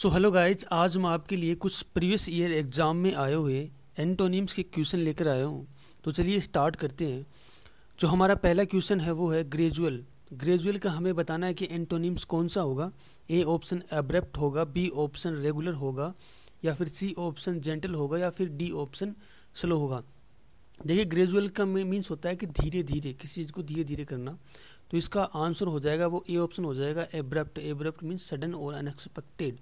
so hello guys आज मैं आपके लिए कुछ प्रीवियस ईयर एग्ज़ाम में आए हुए एंटोनिम्स के क्वेश्चन लेकर आया हूँ तो चलिए स्टार्ट करते हैं जो हमारा पहला क्वेश्चन है वो है ग्रेजुअल ग्रेजुअल का हमें बताना है कि एंटोनिम्स कौन सा होगा ए ऑप्शन एब्रप्ट होगा बी ऑप्शन रेगुलर होगा या फिर सी ऑप्शन जेंटल होगा या फिर डी ऑप्शन स्लो होगा देखिए ग्रेजुअल का मीन्स होता है कि धीरे धीरे किसी चीज़ को धीरे धीरे करना तो इसका आंसर हो जाएगा वो ए ऑप्शन हो जाएगा एब्रप्ट एब्रप्ट मीन्स सडन और अनएक्सपेक्टेड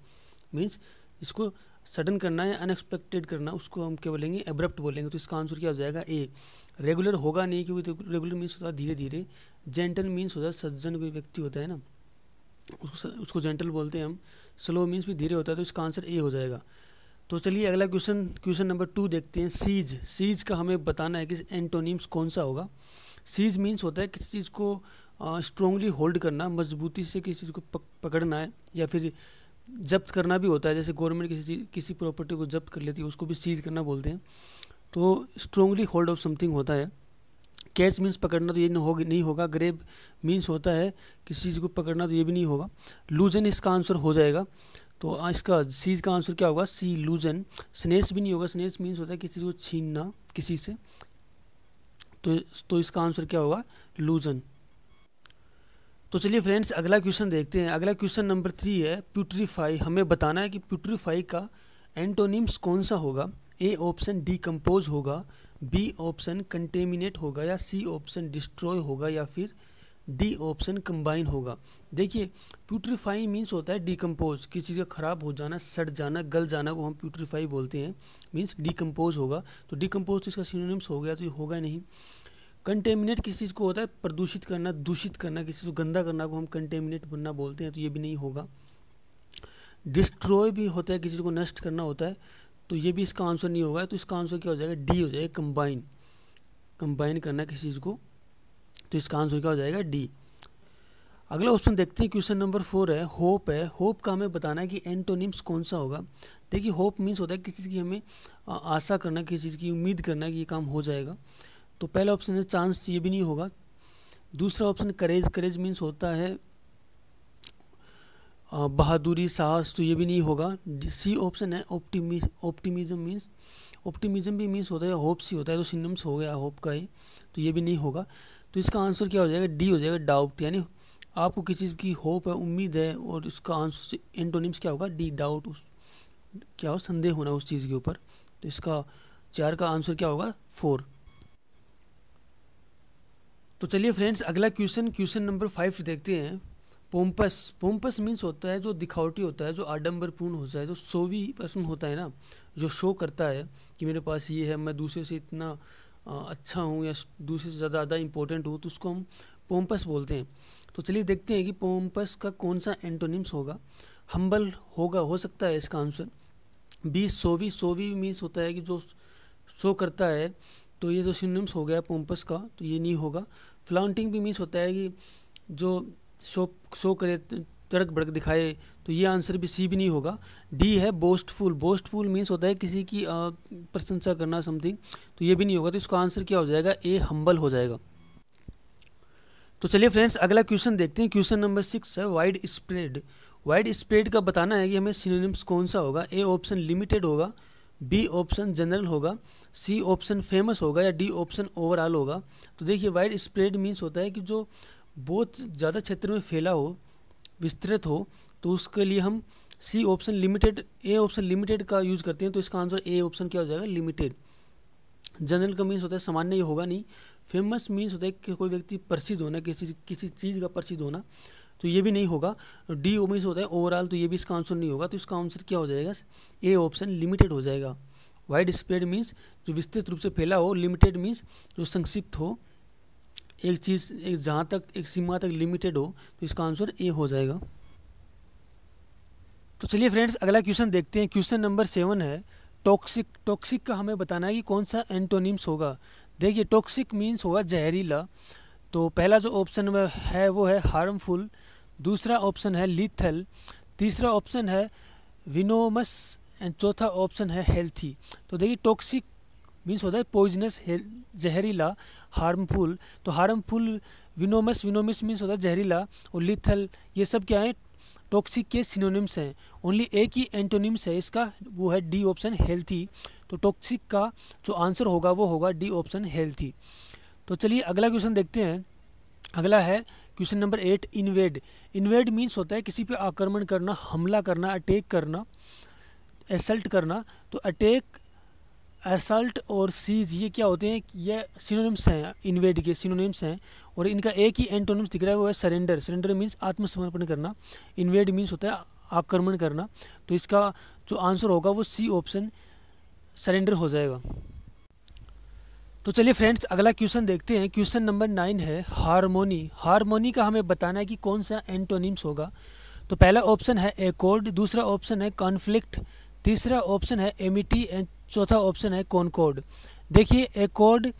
मीन्स इसको सडन करना या अनएक्सपेक्टेड करना उसको हम क्या बोलेंगे एब्रप्ट बोलेंगे तो इसका आंसर क्या हो जाएगा ए रेगुलर होगा नहीं क्योंकि रेगुलर मीन्स होता है धीरे धीरे जेंटल मीन्स होता है सज्जन कोई व्यक्ति होता है ना उसको जेंटल बोलते हैं हम स्लो मीन्स भी धीरे होता है तो इसका आंसर ए हो जाएगा तो चलिए अगला क्वेश्चन क्वेश्चन नंबर टू देखते हैं सीज सीज का हमें बताना है कि एंटोनिम्स कौन सा होगा सीज मीन्स होता है किसी चीज़ को स्ट्रॉन्गली होल्ड करना मजबूती से किसी चीज़ को पकड़ना है या फिर जब्त करना भी होता है जैसे गवर्नमेंट किसी चीज किसी प्रॉपर्टी को जब्त कर लेती है उसको भी सीज करना बोलते हैं तो स्ट्रोंगली होल्ड ऑफ समथिंग होता है कैच मीन्स पकड़ना तो ये हो नहीं होगा ग्रेब मीन्स होता है किसी चीज़ को पकड़ना तो ये भी नहीं होगा लूजन इसका आंसर हो जाएगा तो इसका सीज का आंसर क्या होगा सी लूजन स्नेस भी नहीं होगा स्नेस मीन्स होता है किसी को छीनना किसी से तो तो इसका आंसर क्या होगा लूजन तो चलिए फ्रेंड्स अगला क्वेश्चन देखते हैं अगला क्वेश्चन नंबर थ्री है प्यूट्रीफाई हमें बताना है कि प्यूट्रीफाई का एंटोनिम्स कौन सा होगा ए ऑप्शन डीकम्पोज होगा बी ऑप्शन कंटेमिनेट होगा या सी ऑप्शन डिस्ट्रॉय होगा या फिर डी ऑप्शन कंबाइन होगा देखिए प्यूट्रीफाई मीन्स होता है डिकम्पोज किसी चीज़ का ख़राब हो जाना सड़ जाना गल जाना को हम प्यूट्रीफाई बोलते हैं मीन्स डिकम्पोज होगा तो डिकम्पोज तो इसका सीनोनिम्स हो गया तो ये होगा नहीं कंटेमिनेट किस चीज़ को होता है प्रदूषित करना दूषित करना किसी को गंदा करना को हम कंटेमिनेट बनना बोलते हैं तो ये भी नहीं होगा डिस्ट्रॉय भी होता है किसी चीज़ को नष्ट करना होता है तो ये भी इसका आंसर नहीं होगा तो इसका आंसर क्या हो जाएगा डी हो जाएगा कंबाइन कंबाइन करना किसी चीज़ को तो इसका आंसर क्या हो जाएगा डी अगला ऑप्शन देखते हैं क्वेश्चन नंबर फोर है होप है होप का हमें बताना है कि एंटोनिम्स कौन सा होगा देखिए होप मीन्स होता है किसी चीज़ की हमें आशा करना किसी चीज़ की उम्मीद करना कि ये काम हो जाएगा तो पहला ऑप्शन है चांस ये भी नहीं होगा दूसरा ऑप्शन करेज करेज मीन्स होता है बहादुरी साहस तो ये भी नहीं होगा सी ऑप्शन है ऑप्टिमिज ऑप्टिमिज्म मीन्स ऑप्टिमिज्म भी मीन्स होता है होप्स ही होता है तो सिनम्स हो गया होप का ही तो ये भी नहीं होगा तो इसका आंसर क्या हो जाएगा डी हो जाएगा डाउट यानी आपको किसी चीज़ की होप है उम्मीद है और इसका आंसर एंटोनिम्स क्या होगा डी डाउट उस क्या हो संदेह होना उस चीज़ के ऊपर तो इसका चार का आंसर क्या होगा फोर तो चलिए फ्रेंड्स अगला क्वेश्चन क्वेश्चन नंबर फाइव देखते हैं पोम्पस पोम्पस मीन्स होता है जो दिखावटी होता है जो आडम्बरपूर्ण होता है जो सोवी पर्सन होता है ना जो शो करता है कि मेरे पास ये है मैं दूसरे से इतना अच्छा हूँ या दूसरे से ज़्यादा ज़्यादा इंपॉर्टेंट हूँ तो उसको हम पोम्पस बोलते हैं तो चलिए देखते हैं कि पोम्पस का कौन सा एंटोनिम्स होगा हम्बल होगा हो सकता है इसका answer B suave suave means होता है कि जो शो करता है तो ये जो सिनम्स हो गया पोम्पस का तो ये नहीं होगा फ्लाउंटिंग भी मीन्स होता है कि जो शो शो करे तड़क भड़क दिखाए तो ये आंसर भी सी भी नहीं होगा डी है बोस्टफुल बोस्टफुल मीन्स होता है किसी की प्रशंसा करना समथिंग तो ये भी नहीं होगा तो इसका आंसर क्या हो जाएगा ए हम्बल हो जाएगा तो चलिए फ्रेंड्स अगला क्वेश्चन देखते हैं क्वेश्चन नंबर सिक्स है वाइड स्प्रेड वाइड स्प्रेड का बताना है कि हमें सिनोनिम्स कौन सा होगा ए ऑप्शन लिमिटेड होगा बी ऑप्शन जनरल होगा सी ऑप्शन फेमस होगा या डी ऑप्शन ओवरऑल होगा तो देखिए वाइड स्प्रेड मीन्स होता है कि जो बहुत ज़्यादा क्षेत्र में फैला हो विस्तृत हो तो उसके लिए हम C option limited A option limited का यूज़ करते हैं तो इसका आंसर ए ऑप्शन क्या हो जाएगा लिमिटेड जनरल का मीन्स होता है सामान्य ही होगा नहीं फेमस मीन्स होता है कि कोई व्यक्ति प्रसिद्ध होना किसी किसी चीज़ का प्रसिद्ध होना तो ये भी नहीं होगा डी ओमिस होता है ओवरऑल तो ये भी इसका आंसर नहीं होगा तो इसका आंसर क्या हो जाएगा ए ऑप्शन लिमिटेड हो जाएगा वाइड स्प्रेड मीन्स जो विस्तृत रूप से फैला हो लिमिटेड मीन्स जो संक्षिप्त हो एक चीज़ एक जहाँ तक एक सीमा तक लिमिटेड हो तो इसका आंसर ए हो जाएगा तो चलिए फ्रेंड्स अगला क्वेश्चन देखते हैं क्वेश्चन नंबर सेवन है टॉक्सिक टॉक्सिक का हमें बताना है कि कौन सा एंटोनिम्स होगा देखिए टॉक्सिक मीन्स होगा जहरीला तो पहला जो ऑप्शन है वो है हार्मफुल दूसरा ऑप्शन है लीथल तीसरा ऑप्शन है विनोमस एंड चौथा ऑप्शन है हेल्थी तो देखिए टॉक्सिक मीन्स होता है पॉइजनस जहरीला हार्मफुल तो हार्मफुल विनोमस विनोमस मीन्स होता है जहरीला और लिथल ये सब क्या है टॉक्सिक के सिनोनिम्स हैं ओनली एक ही एंटोनिम्स है इसका वो है डी ऑप्शन हेल्थी तो टॉक्सिक का जो आंसर होगा वो होगा डी ऑप्शन हेल्थी तो चलिए अगला क्वेश्चन देखते हैं अगला है question number eight invade invade means होता है किसी पे आक्रमण करना हमला करना अटैक करना एसल्ट करना तो अटैक एसल्ट और सीज ये क्या होते हैं ये सिनोनिम्स हैं इन्वेड के सिनोनिम्स हैं और इनका एक ही एंटोनिम्स दिख रहा है वो है सरेंडर सरेंडर मीन्स आत्मसमर्पण करना इन्वेड मीन्स होता है आक्रमण करना तो इसका जो आंसर होगा वो सी ऑप्शन सरेंडर हो जाएगा तो चलिए फ्रेंड्स अगला क्वेश्चन देखते हैं क्वेश्चन नंबर नाइन है हारमोनी हारमोनी का हमें बताना है कि कौन सा एंटोनिम्स होगा तो पहला ऑप्शन है एकॉर्ड दूसरा ऑप्शन है कॉन्फ्लिक्ट तीसरा ऑप्शन है एमिटी एंड चौथा ऑप्शन है कॉनकॉर्ड देखिए एकॉर्ड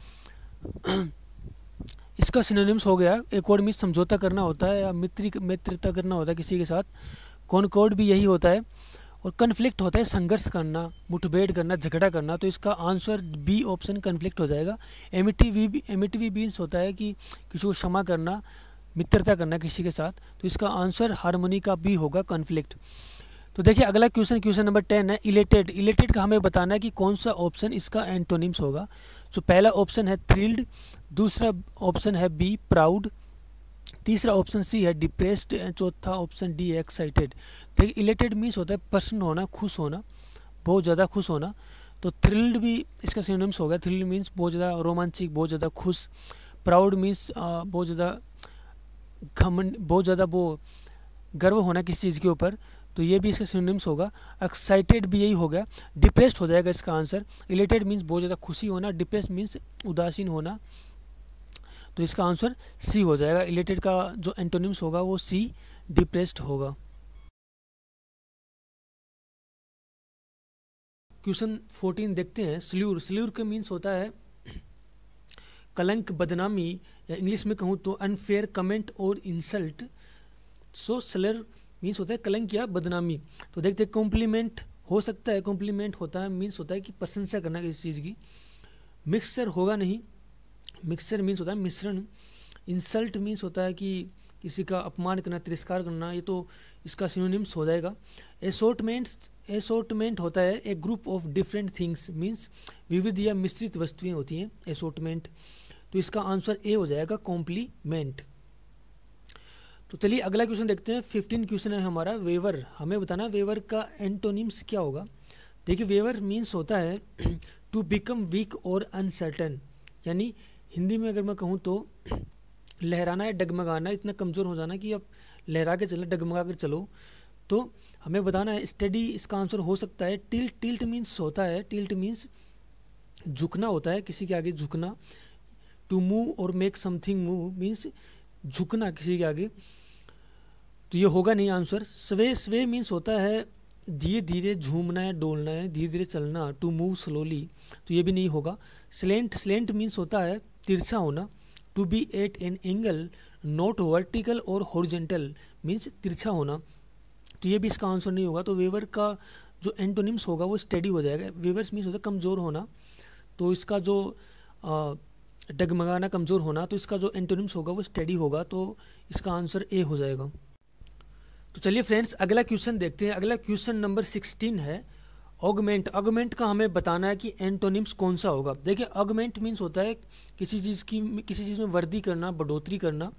इसका सिनोनिम्स हो गया एकॉर्ड मीन्स समझौता करना होता है या मित्री मित्रता करना होता है किसी के साथ कॉनकॉर्ड भी यही होता है और कन्फ्लिक्ट होता है संघर्ष करना मुठभेड़ करना झगड़ा करना तो इसका आंसर बी ऑप्शन कन्फ्लिक्ट हो जाएगा एमिटिवी एमिटिवी बीन्स होता है कि किसी को क्षमा करना मित्रता करना किसी के साथ तो इसका आंसर हारमोनी का बी होगा कन्फ्लिक्ट तो देखिए अगला क्वेश्चन क्वेश्चन नंबर टेन है इलेटेड इलेटेड का हमें बताना है कि कौन सा ऑप्शन इसका एंटोनिम्स होगा तो पहला ऑप्शन है थ्रिल्ड दूसरा ऑप्शन है बी प्राउड तीसरा ऑप्शन सी है डिप्रेस्ड चौथा ऑप्शन डी है एक्साइटेड देखिए इलेटेड मीन्स होता है प्रसन्न होना खुश होना बहुत ज़्यादा खुश होना तो थ्रिल्ड भी इसका सिनोनिम्स हो गया थ्रिल्ड मीन्स बहुत ज़्यादा रोमांचिक बहुत ज़्यादा खुश प्राउड मीन्स बहुत ज़्यादा घमंड बहुत ज़्यादा वो गर्व होना किसी चीज़ के ऊपर तो ये भी इसका सिनोनिम्स होगा एक्साइटेड भी यही हो गया डिप्रेस्ड हो जाएगा इसका आंसर इलेटेड मीन्स बहुत ज़्यादा खुशी होना डिप्रेस्ड मीन्स उदासीन होना तो इसका आंसर सी हो जाएगा इलेटेड का जो एंटोनिम्स होगा वो सी डिप्रेस्ड होगा क्वेश्चन फोर्टीन देखते हैं स्ल्यूर स्ल्यूर के मीन्स होता है कलंक बदनामी या इंग्लिश में कहूँ तो अनफेयर कमेंट और इंसल्ट सो स्लर मीन्स होता है कलंक या बदनामी तो देखते हैं कॉम्प्लीमेंट हो सकता है कॉम्प्लीमेंट होता है मीन्स होता है कि प्रशंसा करना किसी चीज़ की मिक्सचर होगा नहीं मिक्सर मीन्स होता है मिश्रण इंसल्ट मीन्स होता है कि किसी का अपमान करना तिरस्कार करना ये तो इसका सिनोनिम्स हो जाएगा एसोर्टमेंट एसोर्टमेंट होता है a group of different things means विविध या मिश्रित वस्तुएं होती हैं एसोर्टमेंट तो इसका आंसर ए हो जाएगा कॉम्प्लीमेंट तो चलिए अगला क्वेश्चन देखते हैं फिफ्टीन क्वेश्चन है हमारा वेवर हमें बताना वेवर का एंटोनिम्स क्या होगा देखिए वेवर मीन्स होता है टू बिकम वीक और अनसर्टन यानी हिंदी में अगर मैं कहूँ तो लहराना या डगमगाना इतना कमज़ोर हो जाना कि आप लहरा के चलो डगमगा कर चलो तो हमें बताना है स्टडी इसका आंसर हो सकता है टिल्ट टिल्ट मीन्स होता है टिल्ट मीन्स झुकना होता है किसी के आगे झुकना टू मूव और मेक समथिंग मूव मीन्स झुकना किसी के आगे तो ये होगा नहीं आंसर स्वे स्वे मीन्स होता है धीरे धीरे झूमना है डोलना है धीरे धीरे चलना टू मूव स्लोली तो ये भी नहीं होगा स्लेंट स्लेंट मीन्स होता है तिरछा होना to be at an angle not vertical और हॉरिजेंटल मीन्स तिरछा होना तो ये भी इसका आंसर नहीं होगा तो वेवर का जो एंटोनिम्स होगा वो स्टडी हो जाएगा वेवर्स मीन्स होता है कमज़ोर होना तो इसका जो डगमगाना कमज़ोर होना तो इसका जो एंटोनिम्स होगा वो स्टडी होगा तो इसका आंसर ए हो जाएगा तो चलिए फ्रेंड्स अगला क्वेश्चन देखते हैं अगला क्वेश्चन नंबर सिक्सटीन है ऑगमेंट ऑगमेंट का हमें बताना है कि एंटोनिम्स कौन सा होगा देखिए ऑगमेंट मीन्स होता है किसी चीज़ की किसी चीज़ में वर्दी करना बढ़ोतरी करना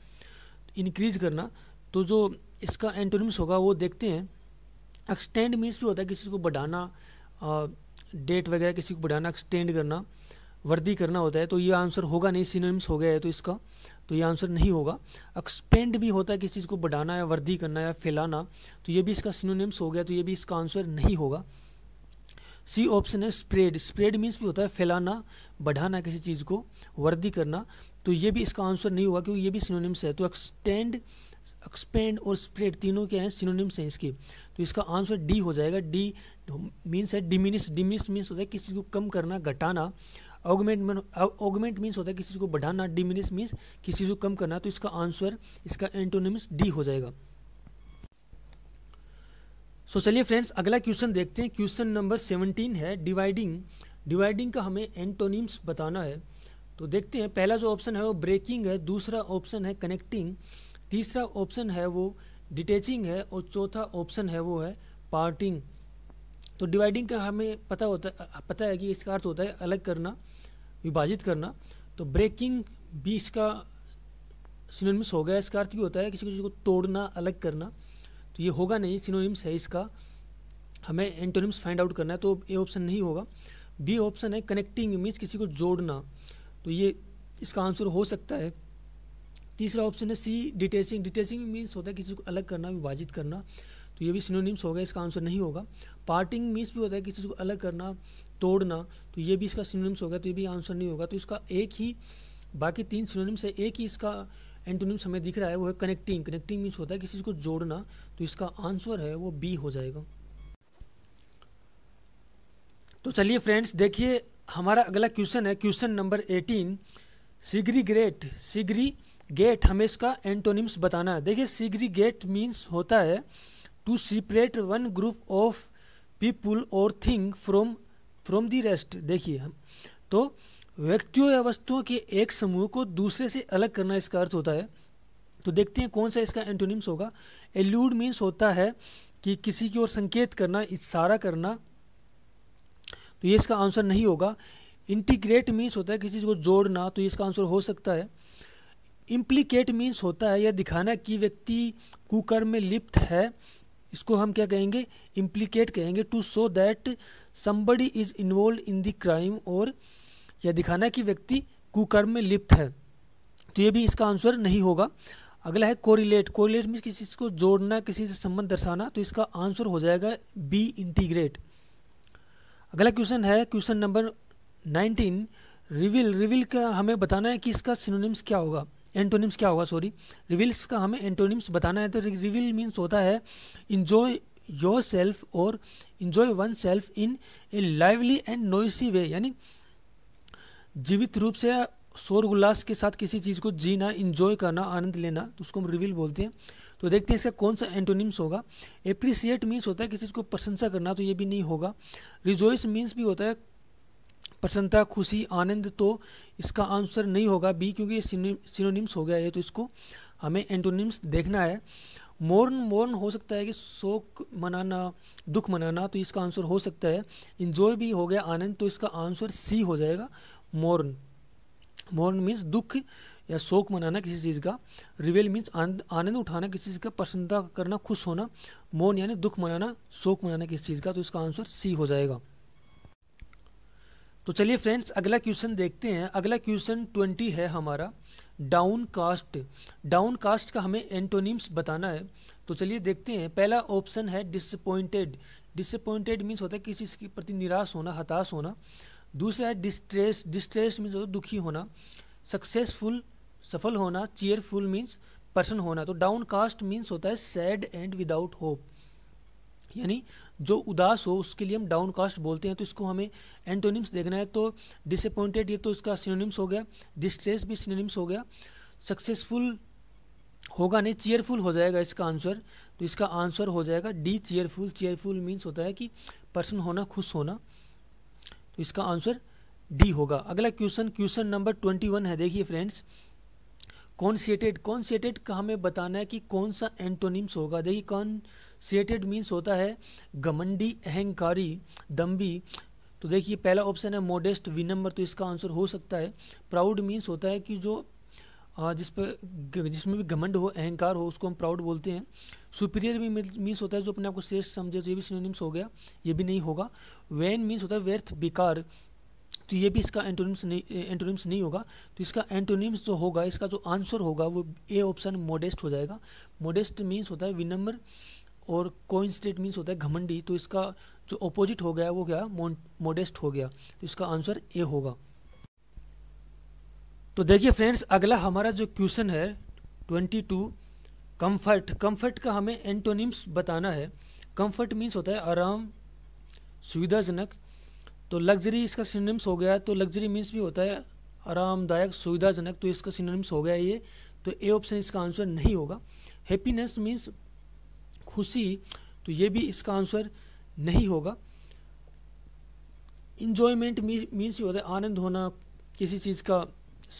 इंक्रीज करना तो जो इसका एंटोनिम्स होगा वो देखते हैं एक्सटेंड मीन्स भी होता है किसी को बढ़ाना डेट वगैरह किसी को बढ़ाना एक्सटेंड करना वर्दी करना होता है तो ये आंसर होगा नहीं सिनोनिम्स हो गया है तो इसका तो ये आंसर नहीं होगा एक्सपेंड भी होता है किसी चीज़ को बढ़ाना या वर्दी करना या फैलाना तो ये भी इसका सिनोनिम्स हो गया तो ये भी इसका आंसर नहीं होगा सी ऑप्शन है स्प्रेड स्प्रेड मीन्स भी होता है फैलाना बढ़ाना किसी चीज़ को वर्दी करना तो ये भी इसका आंसर नहीं हुआ क्योंकि ये भी सिनोनिम्स है तो एक्सटेंड एक्सपेंड और स्प्रेड तीनों क्या हैं सिनोनिम्स हैं इसके तो इसका आंसर डी हो जाएगा डी मीन्स है डिमिनिस डिमिनिस मीन्स होता है किसी को कम करना घटाना ऑगमेंट ऑगमेंट मीन्स होता है किसी को बढ़ाना डिमिनिस मीन्स किसी को कम करना तो इसका आंसर इसका एंटोनिम्स डी हो जाएगा सो चलिए फ्रेंड्स अगला क्वेश्चन देखते हैं क्वेश्चन नंबर सेवनटीन है डिवाइडिंग डिवाइडिंग का हमें एंटोनिम्स बताना है तो देखते हैं पहला जो ऑप्शन है वो ब्रेकिंग है दूसरा ऑप्शन है कनेक्टिंग तीसरा ऑप्शन है वो डिटेचिंग है और चौथा ऑप्शन है वो है पार्टिंग तो डिवाइडिंग का हमें पता होता पता है कि इसका अर्थ होता है अलग करना विभाजित करना तो ब्रेकिंग भी इसका सिनोनिमस हो गया इसका अर्थ भी होता है किसी किसी को तोड़ना अलग करना तो ये होगा नहीं सिनोनिम्स है इसका हमें एंटोनिम्स फाइंड आउट करना है तो ए ऑप्शन नहीं होगा बी ऑप्शन है कनेक्टिंग मीन्स किसी को जोड़ना तो ये इसका आंसर हो सकता है तीसरा ऑप्शन है सी डिटेचिंग डिटेचिंग मीन्स होता है किसी को अलग करना विभाजित करना तो ये भी सिनोनिम्स होगा इसका आंसर नहीं होगा पार्टिंग मीन्स भी होता है किसी को अलग करना तोड़ना तो ये भी इसका सिनोनिम्स होगा तो ये भी आंसर नहीं होगा तो इसका एक ही बाकी तीन सिनोनिम्स है एक ही इसका एंटोनिम्स हमें दिख रहा है वो है कनेक्टिंग कनेक्टिंग मीन्स होता है किसी को जोड़ना तो इसका आंसर है वो बी हो जाएगा तो चलिए फ्रेंड्स देखिए हमारा अगला क्वेश्चन है question number eighteen segregate segregate हमें इसका एंटोनिम्स बताना है देखिए सिगरी गेट मीन्स होता है to separate one group of people और thing from from the rest देखिए तो व्यक्तियों या वस्तुओं के एक समूह को दूसरे से अलग करना इसका अर्थ होता है तो देखते हैं कौन सा इसका एंटोनिम्स होगा एल्यूड मीन्स होता है कि किसी की ओर संकेत करना इशारा करना तो ये इसका आंसर नहीं होगा इंटीग्रेट मीन्स होता है किसी चीज़ को जोड़ना तो इसका आंसर हो सकता है इम्प्लीकेट मीन्स होता है यह दिखाना कि व्यक्ति कुकर्म में लिप्त है इसको हम क्या कहेंगे इम्प्लीकेट कहेंगे to show that somebody is involved in the crime और या दिखाना है कि व्यक्ति कुकर्म में लिप्त है तो ये भी इसका आंसर नहीं होगा अगला है कोरिलेट कोरिलेट मीन्स किसी को जोड़ना किसी से संबंध दर्शाना तो इसका आंसर हो जाएगा बी इंटीग्रेट अगला क्वेश्चन है question number nineteen revel revel का हमें बताना है कि इसका सिनोनिम्स क्या होगा एंटोनिम्स क्या होगा सॉरी रिविल्स का हमें एंटोनिम्स बताना है तो रिविल मीन्स होता है इन्जॉय योर सेल्फ और enjoy oneself in a lively and noisy way यानी जीवित रूप से शोर उल्लास के साथ किसी चीज़ को जीना इंजॉय करना आनंद लेना तो उसको हम रिवील बोलते हैं तो देखते हैं इसका कौन सा एंटोनिम्स होगा एप्रिसिएट मीन्स होता है किसी चीज़ को प्रशंसा करना तो ये भी नहीं होगा रिजोइस मीन्स भी होता है प्रसन्नता खुशी आनंद तो इसका आंसर नहीं होगा बी क्योंकि ये सिनोनिम्स हो गया है तो इसको हमें एंटोनिम्स देखना है मोर्न मोर्न हो सकता है कि शोक मनाना दुख मनाना तो इसका आंसर हो सकता है इन्जॉय भी हो गया आनंद तो इसका आंसर सी हो जाएगा मोर्न मोर्न मीन्स दुख या शोक मनाना किसी चीज़ का रिवेल मीन्स आनंद उठाना किसी चीज़ का प्रसन्नता करना खुश होना मोर्न यानी दुख मनाना शोक मनाना किसी चीज़ का तो इसका आंसर सी हो जाएगा तो चलिए फ्रेंड्स अगला क्वेश्चन देखते हैं अगला क्वेश्चन ट्वेंटी है हमारा डाउन कास्ट डाउन कास्ट का हमें एंटोनिम्स बताना है तो चलिए देखते हैं पहला ऑप्शन है डिसअपॉइंटेड डिसअपॉइंटेड मीन्स होता है किसी के प्रति निराश होना हताश होना दूसरा है डिस्ट्रेस डिस्ट्रेस मीन्स दुखी होना सक्सेसफुल सफल होना चेयरफुल मीन्स पर्सन होना तो डाउन कास्ट मीन्स होता है सैड एंड विदाउट होप यानी जो उदास हो उसके लिए हम डाउन कास्ट बोलते हैं तो इसको हमें एंटोनिम्स देखना है तो डिसअपॉइंटेड ये तो इसका सिनोनिम्स हो गया डिस्ट्रेस भी सिनोनिम्स हो गया सक्सेसफुल होगा नहीं चेयरफुल हो जाएगा इसका आंसर तो इसका आंसर हो जाएगा डी चेयरफुल चेयरफुल मीन्स होता है कि पर्सन होना खुश होना तो इसका आंसर डी होगा अगला question question number twenty one है देखिए फ्रेंड्स कॉन्सेटेड कॉन्सेटेड का हमें बताना है कि कौन सा एंटोनिम्स होगा देखिए कॉन्सेटेड मीन्स होता है घमंडी अहंकारी दम्बी तो देखिए पहला ऑप्शन है मोडेस्ट विनम्र तो इसका आंसर हो सकता है प्राउड मीन्स होता है कि जो जिस पर जिसमें भी घमंड हो अहंकार हो उसको हम प्राउड बोलते हैं सुपीरियर भी मीन्स होता है जो अपने आप को श्रेष्ठ समझे तो ये भी सिनोनिम्स हो गया ये भी नहीं होगा वैन मीन्स होता है व्यर्थ बेकार तो ये भी इसका एंटोनिम्स नहीं एंटोनिम्स नहीं होगा तो इसका एंटोनिम्स जो होगा इसका जो आंसर होगा वो ए ऑप्शन मोडेस्ट हो जाएगा मोडेस्ट मीन्स होता है विनम्र और कोइंस्टेट मीन्स होता है घमंडी तो इसका जो ऑपोजिट हो गया वो क्या मोडेस्ट हो गया तो इसका आंसर ए होगा तो देखिए फ्रेंड्स अगला हमारा जो क्वेश्चन है ट्वेंटी टू कंफर्ट कंफर्ट का हमें एंटोनिम्स बताना है कंफर्ट मीन्स होता है आराम सुविधाजनक तो लग्जरी इसका सिनोनिम्स हो गया तो लग्जरी मीन्स भी होता है आरामदायक सुविधाजनक तो इसका सिनोनिम्स हो गया ये तो ए ऑप्शन इसका आंसर नहीं होगा हैप्पीनेस मीन्स खुशी तो ये भी इसका आंसर नहीं होगा इन्जॉयमेंट मीन्स ही होता है आनंद होना किसी चीज़ का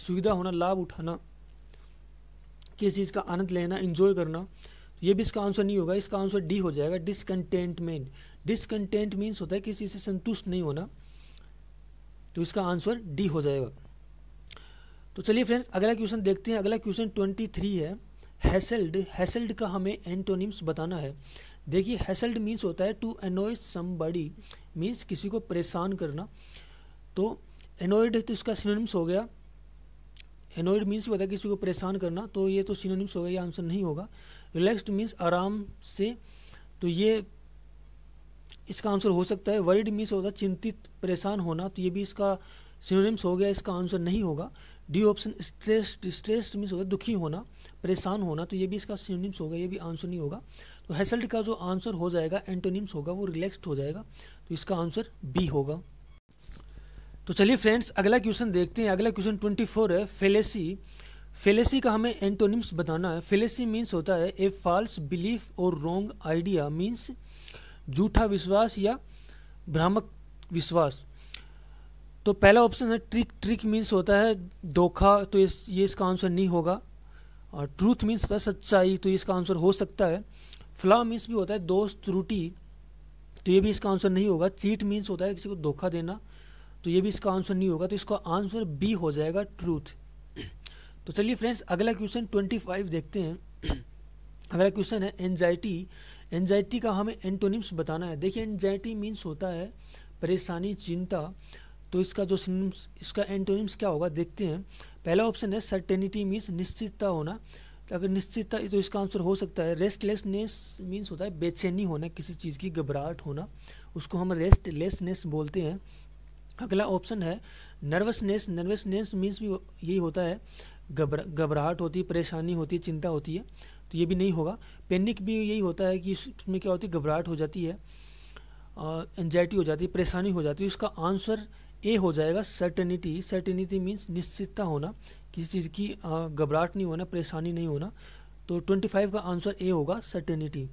सुविधा होना लाभ उठाना किसी चीज़ का आनंद लेना इन्जॉय करना ये भी इसका आंसर नहीं होगा इसका आंसर डी हो जाएगा डिसकंटेंटमेंट डिसकंटेंट मीन्स होता है किसी से संतुष्ट नहीं होना तो इसका आंसर डी हो जाएगा तो चलिए फ्रेंड्स अगला क्वेश्चन देखते हैं अगला क्वेश्चन ट्वेंटी थ्री है हैसल्ड हैसल्ड का हमें एंटोनिम्स बताना है देखिए हैसल्ड मीन्स होता है टू एनोय समबडी मीन्स किसी को परेशान करना तो एनोइड तो इसका सिनोनिम्स हो गया एनोइड मीन्स होता है किसी को परेशान करना तो ये तो सिनोनिम्स होगा ये आंसर नहीं होगा रिलैक्सड मीन्स आराम से तो ये इसका आंसर हो सकता है वरिड मीन्स होता है चिंतित परेशान होना तो ये भी इसका सिनोनिम्स हो गया इसका आंसर नहीं होगा D option stressed stressed means होता है दुखी होना परेशान होना तो ये भी इसका सिनोनिम्स होगा ये भी आंसर नहीं होगा तो हैसल्ट का जो आंसर हो जाएगा एंटोनिम्स होगा वो रिलैक्सड हो जाएगा तो इसका आंसर बी होगा तो चलिए फ्रेंड्स अगला क्वेश्चन देखते हैं अगला क्वेश्चन ट्वेंटी फोर है फेलेसी फेलेसी का हमें एंटोनिम्स बताना है फेलेसी मीन्स होता है ए फॉल्स बिलीफ और रोंग आइडिया मीन्स झूठा विश्वास या भ्रामक विश्वास तो पहला ऑप्शन है ट्रिक ट्रिक मीन्स होता है धोखा तो इस ये इसका आंसर नहीं होगा और ट्रूथ मीन्स होता है सच्चाई तो इसका आंसर हो सकता है फ्ला मीन्स भी होता है दोस्त त्रुटि तो ये भी इसका आंसर नहीं होगा चीट मीन्स होता है किसी को धोखा देना तो ये भी इसका आंसर नहीं होगा तो इसका आंसर बी हो जाएगा ट्रूथ तो चलिए फ्रेंड्स अगला क्वेश्चन ट्वेंटी फाइव देखते हैं अगला क्वेश्चन है एनजाइटी एनजाइटी का हमें एंटोनिम्स बताना है देखिए एनजाइटी मीन्स होता है परेशानी चिंता तो इसका जो सिनिम्स इसका एंटोनिम्स क्या होगा देखते हैं पहला ऑप्शन है सर्टेनिटी मीन्स निश्चितता होना तो अगर निश्चितता तो इसका आंसर हो सकता है रेस्टलेसनेस मीन्स होता है बेचैनी होना किसी चीज़ की घबराहट होना उसको हम रेस्टलेसनेस बोलते हैं अगला ऑप्शन है नर्वसनेस नर्वसनेस मीन्स भी यही होता है घबरा घबराहट होती है परेशानी होती है चिंता होती है तो ये भी नहीं होगा पैनिक भी यही होता है कि इसमें क्या होती है घबराहट हो जाती है एनजाइटी हो जाती है परेशानी हो जाती है उसका आंसर ए हो जाएगा सर्टेनिटी सर्टेनिटी मीन्स निश्चितता होना किसी चीज़ की घबराहट नहीं होना परेशानी नहीं होना तो 25 का आंसर ए होगा सर्टेनिटी